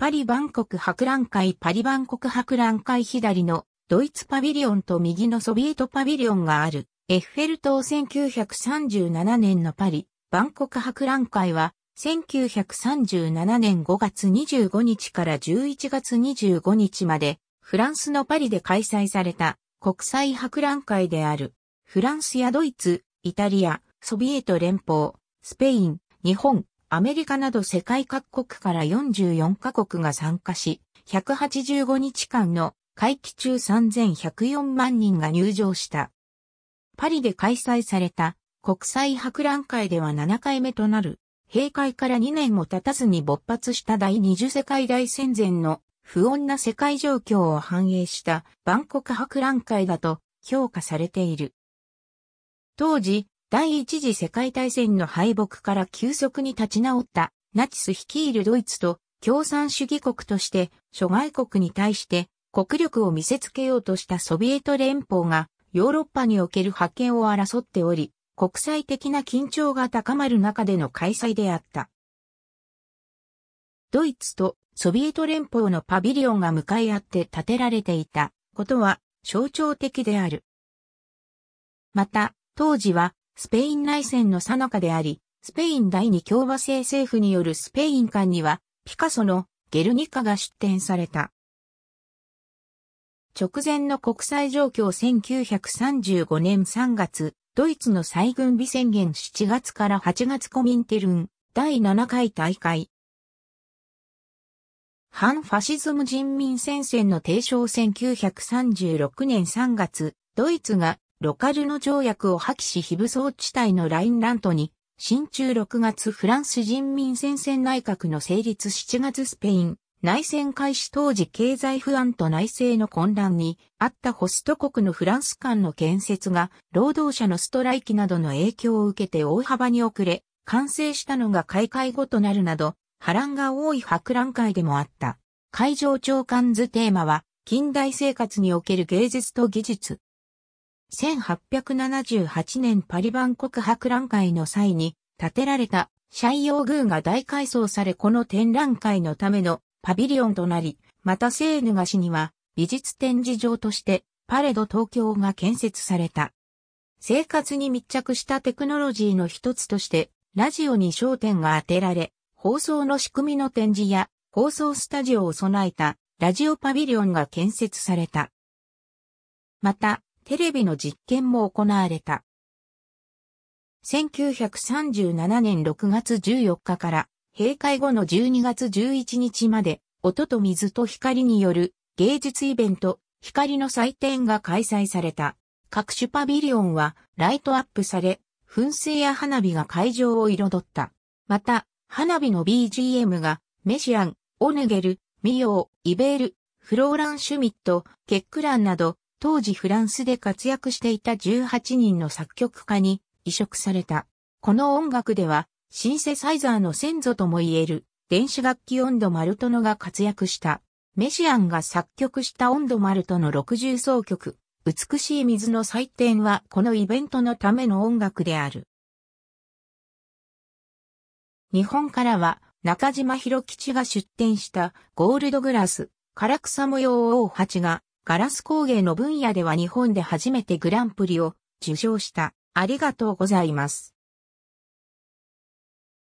パリ万国博覧会パリ万国博覧会左のドイツパビリオンと右のソビエトパビリオンがあるエッフェル塔1937年のパリ万国博覧会は1937年5月25日から11月25日までフランスのパリで開催された国際博覧会であるフランスやドイツ、イタリア、ソビエト連邦、スペイン、日本、アメリカなど世界各国から44カ国が参加し、185日間の会期中3104万人が入場した。パリで開催された国際博覧会では7回目となる、閉会から2年も経たずに勃発した第二次世界大戦前の不穏な世界状況を反映した万国博覧会だと評価されている。当時、第一次世界大戦の敗北から急速に立ち直ったナチス率いるドイツと共産主義国として諸外国に対して国力を見せつけようとしたソビエト連邦がヨーロッパにおける覇権を争っており、国際的な緊張が高まる中での開催であった。ドイツとソビエト連邦のパビリオンが向かい合って建てられていたことは象徴的である。また、当時はスペイン内戦の最中であり、スペイン第二共和制政府によるスペイン館には、ピカソのゲルニカが出展された。直前の国際状況1935年3月、ドイツの再軍備宣言7月から8月コミンテルン第7回大会。反ファシズム人民戦線の提唱1936年3月、ドイツがロカルノ条約を破棄し非武装地帯のラインラントに、新中6月フランス人民戦線内閣の成立7月スペイン、内戦開始当時経済不安と内政の混乱にあったホスト国のフランス間の建設が労働者のストライキなどの影響を受けて大幅に遅れ、完成したのが開会後となるなど、波乱が多い博覧会でもあった。会場長官図テーマは、近代生活における芸術と技術、1878年パリ万国博覧会の際に建てられたシャイオーグーが大改装されこの展覧会のためのパビリオンとなり、またセーヌ川には美術展示場としてパレド東京が建設された。生活に密着したテクノロジーの一つとしてラジオに焦点が当てられ、放送の仕組みの展示や放送スタジオを備えたラジオパビリオンが建設された。また、テレビの実験も行われた。1937年6月14日から閉会後の12月11日まで音と水と光による芸術イベント光の祭典が開催された。各種パビリオンはライトアップされ、噴水や花火が会場を彩った。また、花火の BGM がメシアン、オヌゲル、ミヨー、イベール、フローラン・シュミット、ケックランなど当時フランスで活躍していた18人の作曲家に移植された。この音楽では、シンセサイザーの先祖とも言える、電子楽器音頭マルトノが活躍した。メシアンが作曲した音頭マルトの60奏曲、美しい水の祭典はこのイベントのための音楽である。日本からは中島博吉が出展したゴールドグラス、唐草模様王8がガラス工芸の分野では日本で初めてグランプリを受賞した。ありがとうございます。